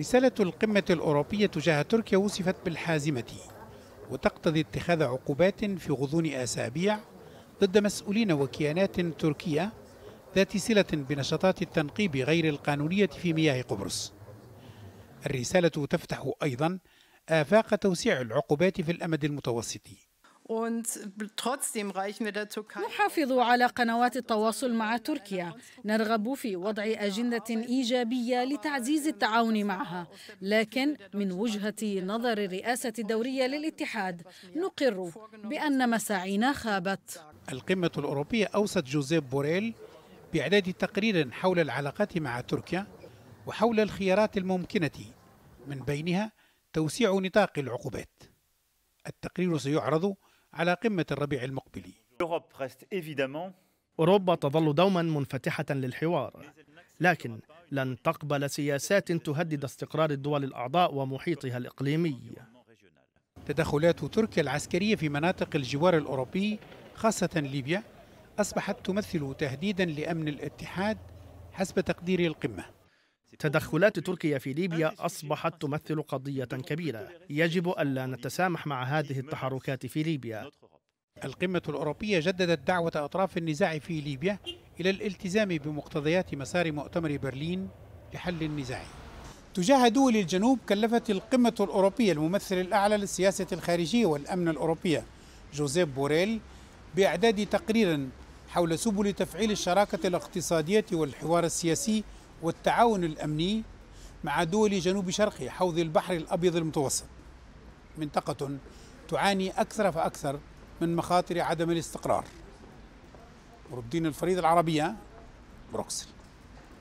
رسالة القمة الأوروبية تجاه تركيا وصفت بالحازمة وتقتضي اتخاذ عقوبات في غضون أسابيع ضد مسؤولين وكيانات تركية ذات صلة بنشاطات التنقيب غير القانونية في مياه قبرص الرسالة تفتح أيضا آفاق توسيع العقوبات في الأمد المتوسط نحافظ على قنوات التواصل مع تركيا نرغب في وضع أجندة إيجابية لتعزيز التعاون معها لكن من وجهة نظر الرئاسة الدورية للاتحاد نقر بأن مساعينا خابت القمة الأوروبية أوصت جوزيف بوريل بإعداد تقرير حول العلاقات مع تركيا وحول الخيارات الممكنة من بينها توسيع نطاق العقوبات التقرير سيعرض على قمة الربيع المقبل أوروبا تظل دوما منفتحة للحوار لكن لن تقبل سياسات تهدد استقرار الدول الأعضاء ومحيطها الإقليمي تدخلات تركيا العسكرية في مناطق الجوار الأوروبي خاصة ليبيا أصبحت تمثل تهديدا لأمن الاتحاد حسب تقدير القمة تدخلات تركيا في ليبيا أصبحت تمثل قضية كبيرة يجب ألا نتسامح مع هذه التحركات في ليبيا القمة الأوروبية جددت دعوة أطراف النزاع في ليبيا إلى الالتزام بمقتضيات مسار مؤتمر برلين لحل النزاع تجاه دول الجنوب كلفت القمة الأوروبية الممثل الأعلى للسياسة الخارجية والأمن الأوروبية جوزيف بوريل بإعداد تقرير حول سبل تفعيل الشراكة الاقتصادية والحوار السياسي والتعاون الأمني مع دول جنوب شرق حوض البحر الأبيض المتوسط منطقة تعاني أكثر فأكثر من مخاطر عدم الاستقرار ربدين الفريد العربية بروكسل